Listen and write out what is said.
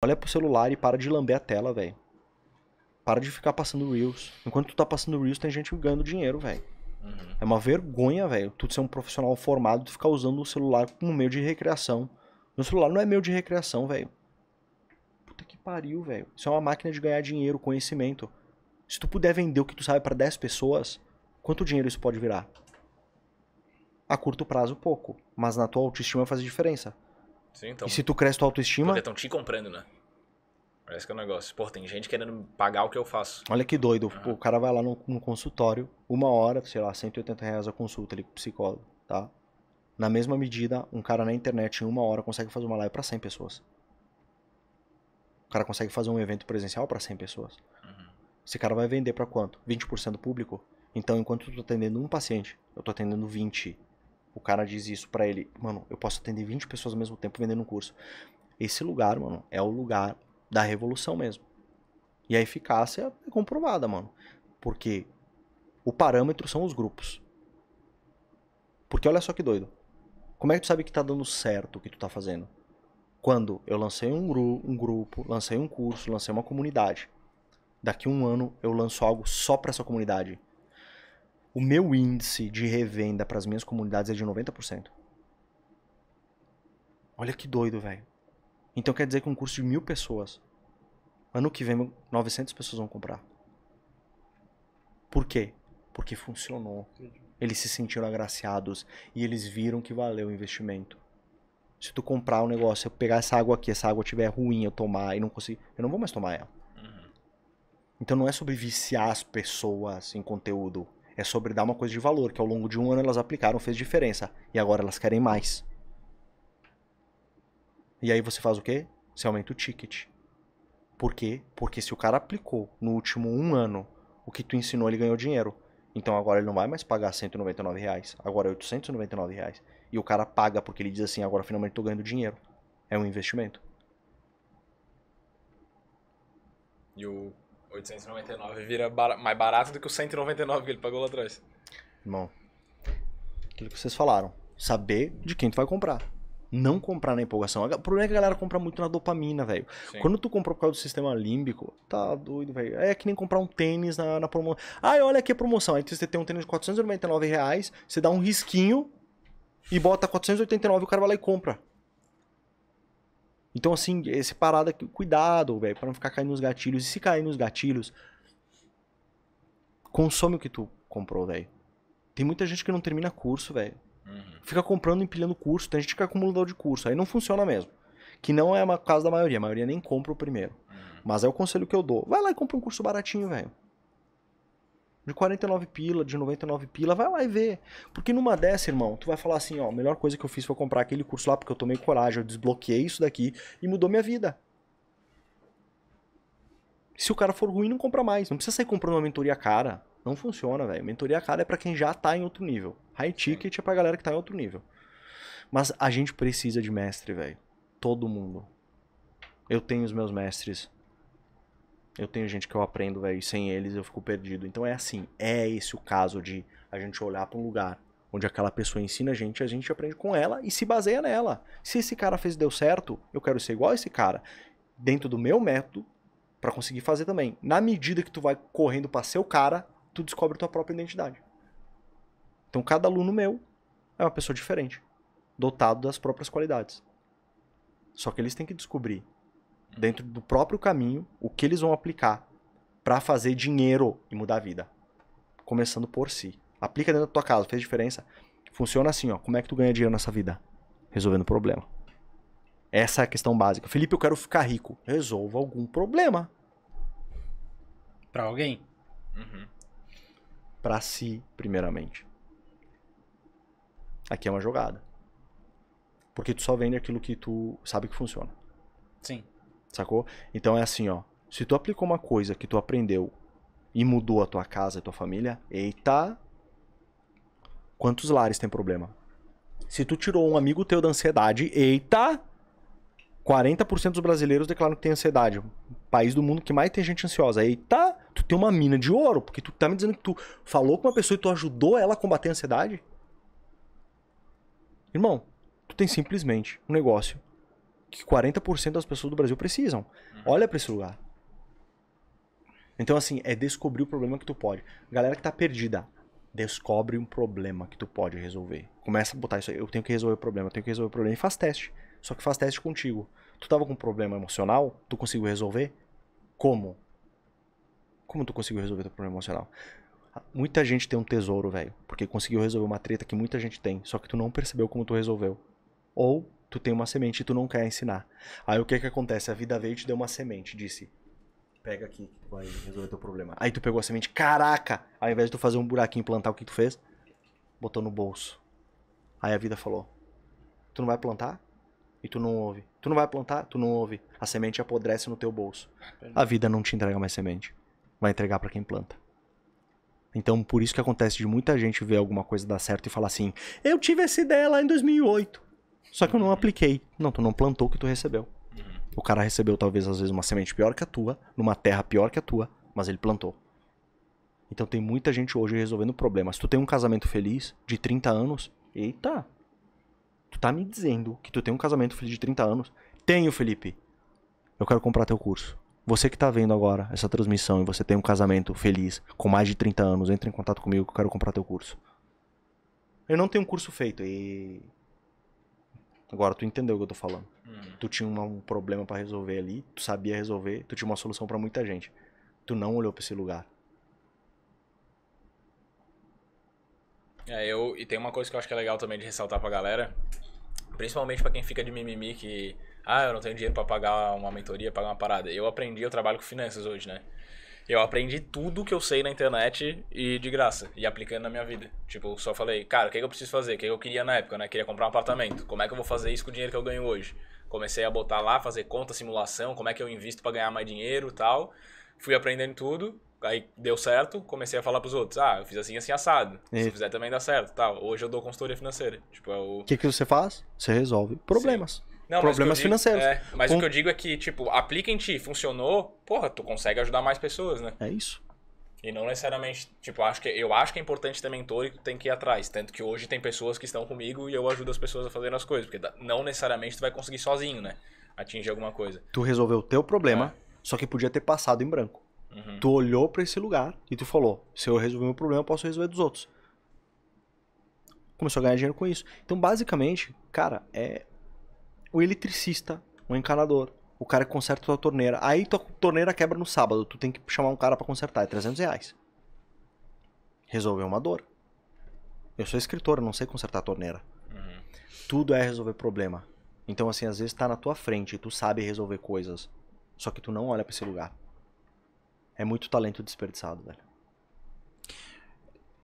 Olha pro celular e para de lamber a tela, velho. Para de ficar passando Reels. Enquanto tu tá passando Reels, tem gente ganhando dinheiro, velho. Uhum. É uma vergonha, velho. Tu ser um profissional formado, e ficar usando o celular como meio de recreação. Meu celular não é meio de recreação, velho. Puta que pariu, velho. Isso é uma máquina de ganhar dinheiro, conhecimento. Se tu puder vender o que tu sabe para 10 pessoas, quanto dinheiro isso pode virar? A curto prazo, pouco. Mas na tua autoestima faz diferença. Sim, então. E se tu cresce tua autoestima. Estão te comprando, né? Parece é que é um negócio. Pô, tem gente querendo pagar o que eu faço. Olha que doido. Uhum. Pô, o cara vai lá no, no, consultório, uma hora, sei lá, 180 reais a consulta ali com psicólogo, tá? Na mesma medida, um cara na internet em uma hora consegue fazer uma live para 100 pessoas. O cara consegue fazer um evento presencial para 100 pessoas. Uhum. Esse cara vai vender para quanto? 20% do público? Então, enquanto eu tô atendendo um paciente, eu tô atendendo 20. O cara diz isso para ele, mano, eu posso atender 20 pessoas ao mesmo tempo vendendo um curso. Esse lugar, mano, é o lugar da revolução mesmo. E a eficácia é comprovada, mano. Porque o parâmetro são os grupos. Porque olha só que doido. Como é que tu sabe que tá dando certo o que tu tá fazendo? Quando eu lancei um, gru um grupo, lancei um curso, lancei uma comunidade. Daqui um ano eu lanço algo só para essa comunidade o meu índice de revenda para as minhas comunidades é de 90%. Olha que doido, velho. Então quer dizer que um curso de mil pessoas, ano que vem 900 pessoas vão comprar. Por quê? Porque funcionou. Eles se sentiram agraciados e eles viram que valeu o investimento. Se tu comprar um negócio, eu pegar essa água aqui, essa água tiver ruim, eu tomar e não conseguir, eu não vou mais tomar ela. Uhum. Então não é sobre viciar as pessoas em conteúdo é sobre dar uma coisa de valor, que ao longo de um ano elas aplicaram, fez diferença. E agora elas querem mais. E aí você faz o quê? Você aumenta o ticket. Por quê? Porque se o cara aplicou no último um ano o que tu ensinou, ele ganhou dinheiro. Então agora ele não vai mais pagar 199 reais, agora é 899 reais. E o cara paga porque ele diz assim, agora finalmente estou ganhando dinheiro. É um investimento. E o 899 vira bar mais barato do que o 199 que ele pagou lá atrás. Irmão, aquilo que vocês falaram. Saber de quem tu vai comprar. Não comprar na empolgação. O problema é que a galera compra muito na dopamina, velho. Quando tu comprou por causa do sistema límbico, tá doido, velho. É que nem comprar um tênis na, na promoção. Ah, olha aqui a promoção. Aí você tem um tênis de 499 reais, você dá um risquinho e bota 489 e o cara vai lá e compra. Então, assim, esse parada, cuidado, velho, para não ficar caindo nos gatilhos. E se cair nos gatilhos, consome o que tu comprou, velho. Tem muita gente que não termina curso, velho. Uhum. Fica comprando, empilhando curso, tem gente que é acumulador de curso. Aí não funciona mesmo. Que não é uma casa da maioria. A maioria nem compra o primeiro. Uhum. Mas é o conselho que eu dou. Vai lá e compra um curso baratinho, velho de 49 pila, de 99 pila, vai lá e vê. Porque numa dessa, irmão, tu vai falar assim, ó, a melhor coisa que eu fiz foi comprar aquele curso lá porque eu tomei coragem, eu desbloqueei isso daqui e mudou minha vida. Se o cara for ruim, não compra mais. Não precisa sair comprando uma mentoria cara. Não funciona, velho. Mentoria cara é para quem já tá em outro nível. High ticket é pra galera que tá em outro nível. Mas a gente precisa de mestre, velho. Todo mundo. Eu tenho os meus mestres. Eu tenho gente que eu aprendo, velho, e sem eles eu fico perdido. Então é assim, é esse o caso de a gente olhar para um lugar onde aquela pessoa ensina a gente, a gente aprende com ela e se baseia nela. Se esse cara fez e deu certo, eu quero ser igual a esse cara, dentro do meu método, para conseguir fazer também. Na medida que tu vai correndo para ser o cara, tu descobre tua própria identidade. Então cada aluno meu é uma pessoa diferente, dotado das próprias qualidades. Só que eles têm que descobrir dentro do próprio caminho, o que eles vão aplicar para fazer dinheiro e mudar a vida. Começando por si. Aplica dentro da tua casa, fez diferença? Funciona assim, ó. Como é que tu ganha dinheiro nessa vida? Resolvendo problema. Essa é a questão básica. Felipe, eu quero ficar rico. Resolva algum problema. Para alguém? Uhum. Para si, primeiramente. Aqui é uma jogada. Porque tu só vende aquilo que tu sabe que funciona. Sim. Sacou? Então é assim, ó. Se tu aplicou uma coisa que tu aprendeu e mudou a tua casa, a tua família, eita. Quantos lares tem problema? Se tu tirou um amigo teu da ansiedade, eita. 40% dos brasileiros declaram que tem ansiedade. País do mundo que mais tem gente ansiosa. Eita, tu tem uma mina de ouro, porque tu tá me dizendo que tu falou com uma pessoa e tu ajudou ela a combater a ansiedade? Irmão, tu tem simplesmente um negócio que 40% das pessoas do Brasil precisam. Uhum. Olha para esse lugar. Então, assim, é descobrir o problema que tu pode. Galera que tá perdida, descobre um problema que tu pode resolver. Começa a botar isso aí. Eu tenho que resolver o problema, eu tenho que resolver o problema. E faz teste. Só que faz teste contigo. Tu tava com um problema emocional, tu conseguiu resolver? Como? Como tu conseguiu resolver teu problema emocional? Muita gente tem um tesouro, velho, porque conseguiu resolver uma treta que muita gente tem, só que tu não percebeu como tu resolveu. Ou tu tem uma semente e tu não quer ensinar. Aí o que que acontece? A vida veio e te deu uma semente, disse, pega aqui que vai resolver teu problema. Aí tu pegou a semente, caraca! Ao invés de tu fazer um buraquinho e plantar, o que tu fez? Botou no bolso. Aí a vida falou, tu não vai plantar? E tu não ouve. Tu não vai plantar? Tu não ouve. A semente apodrece no teu bolso. A vida não te entrega mais semente. Vai entregar para quem planta. Então, por isso que acontece de muita gente ver alguma coisa dar certo e falar assim: Eu tive essa ideia lá em 2008. Só que eu não apliquei. Não, tu não plantou o que tu recebeu. O cara recebeu talvez às vezes uma semente pior que a tua, numa terra pior que a tua, mas ele plantou. Então tem muita gente hoje resolvendo problemas. Se tu tem um casamento feliz de 30 anos, eita. Tu tá me dizendo que tu tem um casamento feliz de 30 anos? Tenho, Felipe. Eu quero comprar teu curso. Você que tá vendo agora essa transmissão e você tem um casamento feliz com mais de 30 anos, entre em contato comigo que eu quero comprar teu curso. Eu não tenho um curso feito e Agora tu entendeu o que eu tô falando. Hum. Tu tinha um problema para resolver ali, tu sabia resolver, tu tinha uma solução para muita gente. Tu não olhou para esse lugar. É, eu, e tem uma coisa que eu acho que é legal também de ressaltar pra galera, principalmente para quem fica de mimimi que, ah, eu não tenho dinheiro para pagar uma mentoria, pagar uma parada. Eu aprendi, eu trabalho com finanças hoje, né? Eu aprendi tudo que eu sei na internet e de graça, e aplicando na minha vida. Tipo, só falei, cara, o que, é que eu preciso fazer? O que, é que eu queria na época, né? Queria comprar um apartamento. Como é que eu vou fazer isso com o dinheiro que eu ganho hoje? Comecei a botar lá, fazer conta, simulação, como é que eu invisto para ganhar mais dinheiro tal. Fui aprendendo tudo, aí deu certo, comecei a falar pros outros, ah, eu fiz assim, assim, assado. E... Se fizer também dá certo, tal. Hoje eu dou consultoria financeira. Tipo, é o... que, que você faz? Você resolve problemas. Sim. Não, problemas digo, financeiros. É, mas Com... o que eu digo é que, tipo, aplica em ti, funcionou, porra, tu consegue ajudar mais pessoas, né? É isso. E não necessariamente, tipo, acho que, eu acho que é importante ter mentor e tu tem que ir atrás. Tanto que hoje tem pessoas que estão comigo e eu ajudo as pessoas a fazerem as coisas. Porque não necessariamente tu vai conseguir sozinho, né? Atingir alguma coisa. Tu resolveu o teu problema, é. só que podia ter passado em branco. Uhum. Tu olhou para esse lugar e tu falou: se eu resolver meu problema, eu posso resolver dos outros. Começou a ganhar dinheiro com isso. Então, basicamente, cara, é o eletricista, o encanador, o cara que conserta tua torneira. Aí tua torneira quebra no sábado, tu tem que chamar um cara para consertar, é 300 reais. Resolver uma dor. Eu sou escritor, eu não sei consertar a torneira. Uhum. Tudo é resolver problema. Então, assim, às vezes tá na tua frente, tu sabe resolver coisas, só que tu não olha para esse lugar. É muito talento desperdiçado, velho.